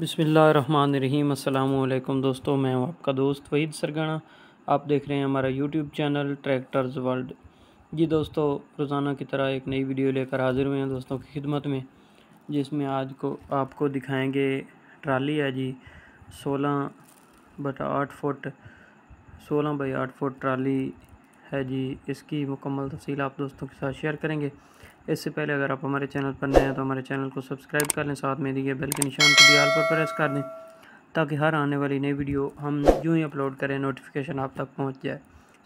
बसमीम अल्लाम दोस्तों मैं हूँ आपका दोस्त वहीद सरगना आप देख रहे हैं हमारा यूट्यूब चैनल ट्रैक्टर्स वर्ल्ड जी दोस्तों रोज़ाना की तरह एक नई वीडियो लेकर हाज़िर हुए हैं दोस्तों की खिदमत में जिसमें आज को आपको दिखाएंगे ट्राली है जी सोलह बटा आठ फुट सोलह बाई आठ फुट ट्राली है जी इसकी मुकम्मल तफसील आप दोस्तों के साथ शेयर करेंगे इससे पहले अगर आप हमारे चैनल पर नए हैं तो हमारे चैनल को सब्सक्राइब कर लें साथ में दिए बेल के निशान को दीवार पर प्रेस कर दें ताकि हर आने वाली नई वीडियो हम जो ही अपलोड करें नोटिफिकेशन आप तक पहुँच जाए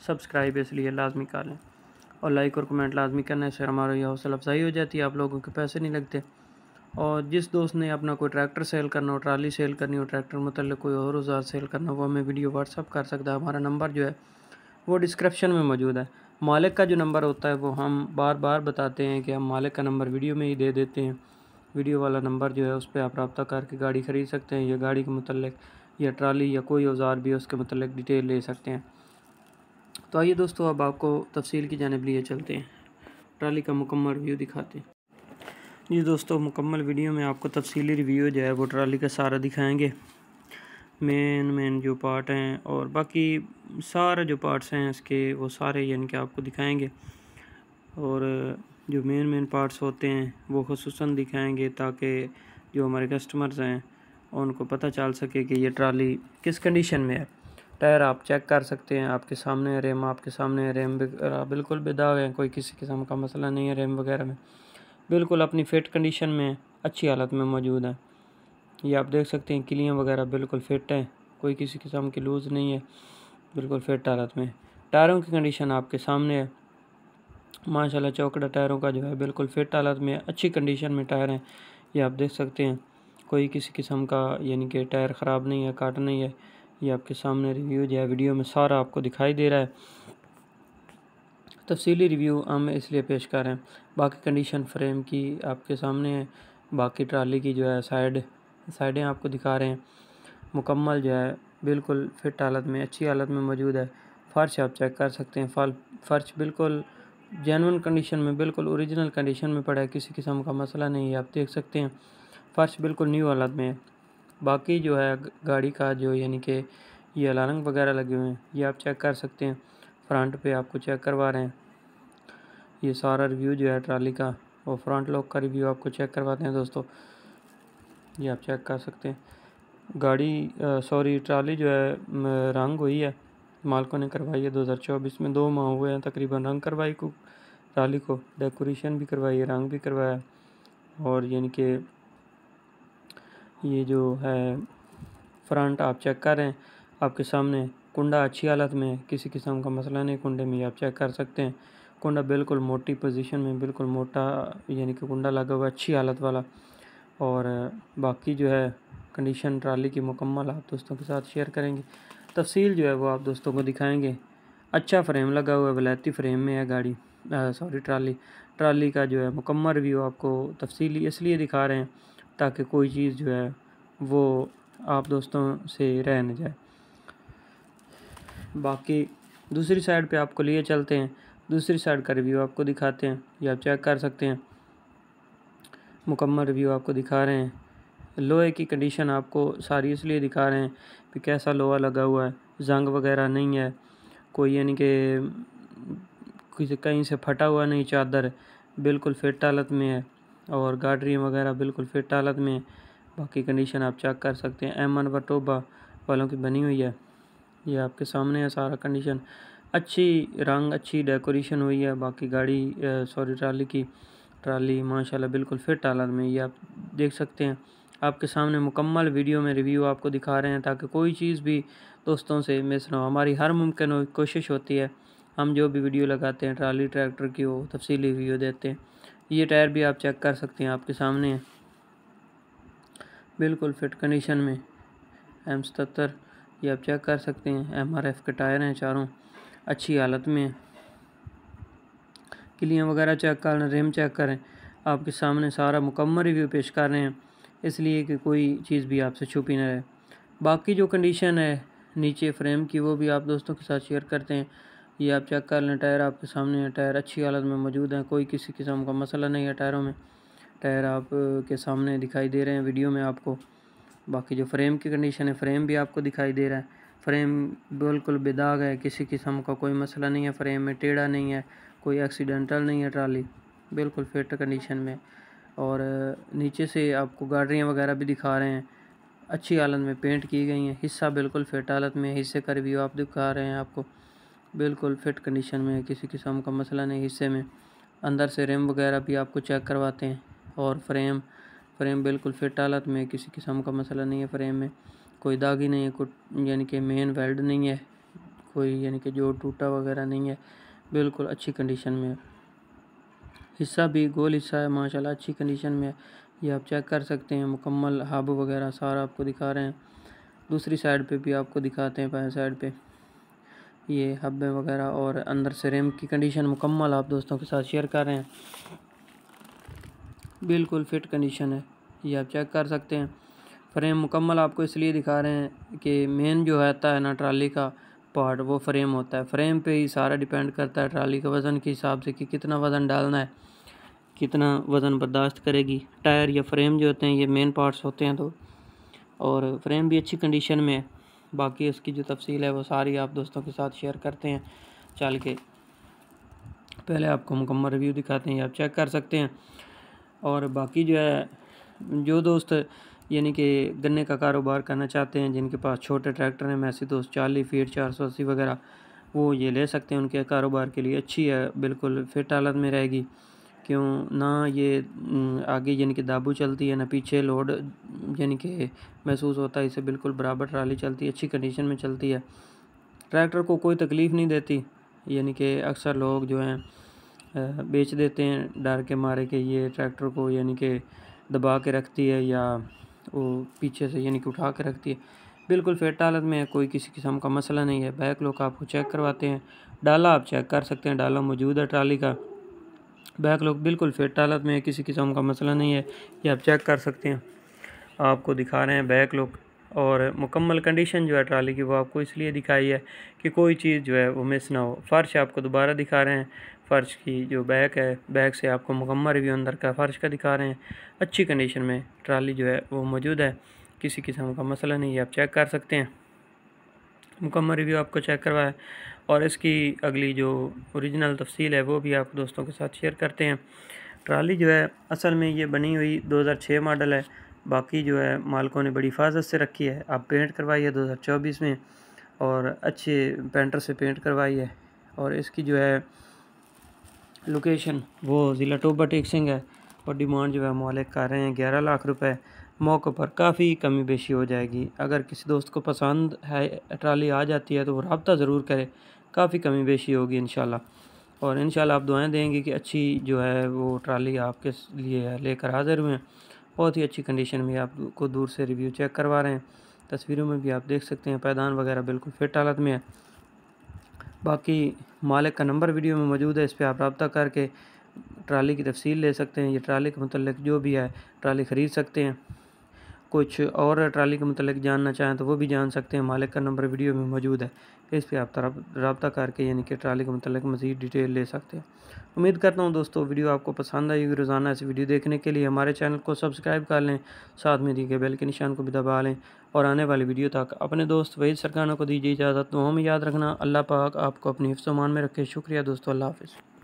सब्सक्राइब इसलिए लाजमी कर लें और लाइक और कमेंट लाजमी करने से यह हौसल अफजाई हो जाती है आप लोगों के पैसे नहीं लगते और जिस दोस्त ने अपना कोई ट्रैक्टर सेल करना हो ट्राली सेल करनी हो ट्रैक्टर मतलब कोई और औजार सेल करना हो वो हमें वीडियो व्हाट्सअप कर सकता है हमारा नंबर जो है वो डिस्क्रिप्शन में मौजूद है मालिक का जो नंबर होता है वो हम बार बार बताते हैं कि हम मालिक का नंबर वीडियो में ही दे देते हैं वीडियो वाला नंबर जो है उस पर आप रबता करके गाड़ी ख़रीद सकते हैं या गाड़ी के मतलब या ट्राली या कोई औजार भी उसके मतलब डिटेल ले सकते हैं तो आइए दोस्तों अब आपको तफसील की जानब लिए चलते हैं ट्राली का मुकम्मल रिव्यू दिखाते हैं जी दोस्तों मुकम्मल वीडियो में आपको तफसीली रिव्यू जो है वो ट्राली का सारा दिखाएँगे मेन मेन जो पार्ट हैं और बाकी सारे जो पार्ट्स हैं इसके वो सारे यानी कि आपको दिखाएंगे और जो मेन मेन पार्ट्स होते हैं वो खसूस दिखाएंगे ताकि जो हमारे कस्टमर्स हैं उनको पता चल सके कि ये ट्राली किस कंडीशन में है टायर आप चेक कर सकते हैं आपके सामने रेम आपके सामने रेम बिल्कुल बेदाग है कोई किसी किस्म का मसला नहीं है रेम वगैरह में बिल्कुल अपनी फिट कंडीशन में अच्छी हालत में मौजूद है ये आप देख सकते हैं किलियाँ वगैरह बिल्कुल फिट हैं कोई किसी किस्म की लूज़ नहीं है बिल्कुल फिट हालत में टायरों की कंडीशन आपके सामने है माशाल्लाह चौकड़ा टायरों का जो है बिल्कुल फिट हालत में अच्छी कंडीशन में टायर हैं ये आप देख सकते हैं कोई किसी किस्म का यानी कि टायर ख़राब नहीं है काट नहीं है ये आपके सामने रिव्यू जो है वीडियो में सारा आपको दिखाई दे रहा है तफसीली रिव्यू हम इसलिए पेश कर रहे हैं बाकी कंडीशन फ्रेम की आपके सामने है बाकी ट्राली की जो है साइड साइडें आपको दिखा रहे हैं मुकम्मल जो है बिल्कुल फिट हालत में अच्छी हालत में मौजूद है फ़र्श आप चेक कर सकते हैं फल फ़र्श बिल्कुल जेनवन कंडीशन में बिल्कुल ओरिजिनल कंडीशन में पड़ा है किसी किस्म का मसला नहीं है आप देख सकते हैं फ़र्श बिल्कुल न्यू हालत में है बाकी जो है गाड़ी का जो यानी कि ये अलारंग वगैरह लगे हुए हैं ये आप चेक कर सकते हैं फ्रंट पे आपको चेक करवा रहे हैं ये सारा रिव्यू जो है ट्राली का और फ्रंट लॉक का रिव्यू आपको चेक करवाते हैं दोस्तों ये आप चेक कर सकते हैं गाड़ी सॉरी ट्राली जो है रंग हुई है मालकों ने करवाई है 2024 में दो माह हुए हैं तकरीबन रंग करवाई को ट्राली को डेकोरेशन भी करवाई है रंग भी करवाया और यानी कि ये जो है फ्रंट आप चेक कर रहे हैं आपके सामने कुंडा अच्छी हालत में है किसी किस्म का मसला नहीं कुंडे में आप चेक कर सकते हैं कुंडा बिल्कुल मोटी पोजीशन में बिल्कुल मोटा यानी कि कुंडा लगा हुआ अच्छी हालत वाला और बाकी जो है कंडीशन ट्राली की मुकम्मल आप दोस्तों के साथ शेयर करेंगे तफसील जो है वो आप दोस्तों को दिखाएंगे अच्छा फ्रेम लगा हुआ है वलायती फ्रेम में है गाड़ी सॉरी ट्राली ट्राली का जो है मुकम्मल रिव्यू आपको तफसीली इसलिए दिखा रहे हैं ताकि कोई चीज़ जो है वो आप दोस्तों से रह न जाए बाकी दूसरी साइड पे आपको लिए चलते हैं दूसरी साइड का रिव्यू आपको दिखाते हैं या आप चेक कर सकते हैं मुकम्मल रिव्यू आपको दिखा रहे हैं लोहे की कंडीशन आपको सारी इसलिए दिखा रहे हैं कि कैसा लोहा लगा हुआ है जंग वगैरह नहीं है कोई यानी कि किसी कहीं से फटा हुआ नहीं चादर बिल्कुल फिट हालत में है और गाडरियाँ वगैरह बिल्कुल फिट हालत में है बाकी कंडीशन आप चेक कर सकते हैं एमन व टोबा वालों की बनी हुई है ये आपके सामने है सारा कंडीशन अच्छी रंग अच्छी डेकोरेशन हुई है बाकी गाड़ी सॉरी ट्राली की ट्राली माशाल्लाह बिल्कुल फिट हालत में ये आप देख सकते हैं आपके सामने मुकम्मल वीडियो में रिव्यू आपको दिखा रहे हैं ताकि कोई चीज़ भी दोस्तों से मिस ना हो हमारी हर मुमकिन कोशिश होती है हम जो भी वीडियो लगाते हैं ट्राली ट्रैक्टर की वो तफसीली वीडियो देते हैं ये टायर भी आप चेक कर सकते हैं आपके सामने है बिल्कुल फिट कंडीशन में एम सतर ये आप चेक कर सकते हैं एम आर एफ़ के टायर हैं चारों अच्छी हालत में क्लियाँ वगैरह चेक कर लें रिम चेक करें आपके सामने सारा मुकम्मल रिव्यू पेश कर रहे हैं इसलिए कि कोई चीज़ भी आपसे छुपी ना रहे बाकी जो कंडीशन है नीचे फ्रेम की वो भी आप दोस्तों के साथ शेयर करते हैं ये आप चेक कर लें टायर आपके सामने है टायर अच्छी हालत में मौजूद हैं कोई किसी किस्म का मसला नहीं है टायरों में टायर आप के सामने दिखाई दे रहे हैं वीडियो में आपको बाकी जो फ्रेम की कंडीशन है फ्रेम भी आपको दिखाई दे रहा है फ्रेम बिल्कुल बेदाग है किसी किस्म का कोई मसला नहीं है फ्रेम में टेढ़ा नहीं है कोई एक्सीडेंटल नहीं है ट्राली बिल्कुल फिट कंडीशन में और नीचे से आपको गाड़ियाँ वगैरह भी दिखा रहे हैं अच्छी हालत में पेंट की गई हैं हिस्सा बिल्कुल फिट हालत में हिस्से का रिव्यू आप दिखा रहे हैं आपको बिल्कुल फिट कंडीशन में किसी किस्म का मसला नहीं हिस्से में अंदर से रिम वगैरह भी आपको चेक करवाते हैं और फ्रेम फ्रेम बिल्कुल फिट हालत में किसी किस्म का मसला नहीं है फ्रेम में कोई दागी नहीं है कोई यानी कि मेन वेल्ड नहीं है कोई यानी कि जो टूटा वगैरह नहीं है बिल्कुल अच्छी कंडीशन में है हिस्सा भी गोल हिस्सा है माशाल्लाह अच्छी कंडीशन में है ये आप चेक कर सकते हैं मुकम्मल हब वगैरह सारा आपको दिखा रहे हैं दूसरी साइड पे भी आपको दिखाते हैं पहले साइड पे ये हब्बे वगैरह और अंदर से रेम की कंडीशन मुकम्मल आप दोस्तों के साथ शेयर कर रहे हैं बिल्कुल फिट कंडीशन है ये आप चेक कर सकते हैं फ्रेम मुकम्मल आपको इसलिए दिखा रहे हैं कि मेन जो रहता है ना ट्राली का पार्ट वो फ्रेम होता है फ्रेम पे ही सारा डिपेंड करता है ट्राली के वज़न के हिसाब से कि कितना वज़न डालना है कितना वज़न बर्दाश्त करेगी टायर या फ्रेम जो होते हैं ये मेन पार्ट्स होते हैं तो और फ्रेम भी अच्छी कंडीशन में है बाकी उसकी जो तफसील है वो सारी आप दोस्तों के साथ शेयर करते हैं चल के पहले आपको मुकम्मल रिव्यू दिखाते हैं आप चेक कर सकते हैं और बाकी जो है जो दोस्त यानी कि गन्ने का कारोबार करना चाहते हैं जिनके पास छोटे ट्रैक्टर हैं मैसी दोस्त चालीस फीट चार सौ अस्सी वगैरह वो ये ले सकते हैं उनके कारोबार के लिए अच्छी है बिल्कुल फिट हालत में रहेगी क्यों ना ये आगे यानी कि दाबू चलती है ना पीछे लोड यानी कि महसूस होता है इसे बिल्कुल बराबर ट्राली चलती है अच्छी कंडीशन में चलती है ट्रैक्टर को कोई तकलीफ़ नहीं देती यानी कि अक्सर लोग जो हैं बेच देते हैं डर के मारे के ये ट्रैक्टर को यानी कि दबा के रखती है या वो पीछे से यानी कि उठा के रखती है बिल्कुल फिट हालत में है कोई किसी किस्म का मसला नहीं है बैक लोक आपको चेक करवाते हैं डाला आप चेक कर सकते हैं डाला मौजूद है ट्राली का बैक लुक बिल्कुल फिट हालत में है किसी किस्म का मसला नहीं है ये आप चेक कर सकते हैं आपको दिखा रहे हैं बैक लोक और मुकम्मल कंडीशन जो है ट्राली की वो आपको इसलिए दिखाई है कि कोई चीज़ जो है वो मिस ना हो फ़र्श आपको दोबारा दिखा रहे हैं फ़र्श की जो बैक है बैक से आपको मुकम्मल रिव्यू अंदर का फ़र्श का दिखा रहे हैं अच्छी कंडीशन में ट्राली जो है वो मौजूद है किसी किस्म का मसला नहीं है आप चेक कर सकते हैं मुकम्मल रिव्यू आपको चेक करवाया और इसकी अगली जो ओरिजिनल तफसील है वो भी आप दोस्तों के साथ शेयर करते हैं ट्राली जो है असल में ये बनी हुई 2006 मॉडल है बाकी जो है मालकों ने बड़ी हिफाजत से रखी है आप पेंट करवाई है 2024 में और अच्छे पेंटर से पेंट करवाई है और इसकी जो है लोकेशन वो ज़िला टोबा टेक सिंह है और डिमांड जो है मालिक कर रहे हैं ग्यारह लाख रुपए मौके पर काफ़ी कमी बेशी हो जाएगी अगर किसी दोस्त को पसंद है ट्राली आ जाती है तो वो रबता ज़रूर करे काफ़ी कमी बेशी होगी इन और इन आप दुआएँ देंगे कि अच्छी जो है वो ट्राली आपके लिए लेकर हाजिर हुए हैं बहुत ही अच्छी कंडीशन में आपको दूर से रिव्यू चेक करवा रहे हैं तस्वीरों में भी आप देख सकते हैं पैदान वगैरह बिल्कुल फिट हालत में है बाकी मालिक का नंबर वीडियो में मौजूद है इस पर आप रबता करके ट्राली की तफसील ले सकते हैं ये ट्राली के मतलब जो भी है ट्राली ख़रीद सकते हैं कुछ और ट्राली के मतलब जानना चाहें तो वो भी जान सकते हैं मालिक का नंबर वीडियो में मौजूद है इस पर आप रबता करके यानी कि ट्राली के मतलब मज़ीद डिटेल ले सकते हैं उम्मीद करता हूँ दोस्तों वीडियो आपको पसंद आएगी रोज़ाना ऐसी वीडियो देखने के लिए हमारे चैनल को सब्सक्राइब कर लें साथ में दिए गए बेल के निशान को भी दबा लें और आने वाली वीडियो तक अपने दोस्त वहीद सरकारों को दीजिए इजाज़त तो हमें याद रखना अल्लाह पाक आपको अपनी हिफ्समान में रखे शुक्रिया दोस्तों अल्लाह हाफ़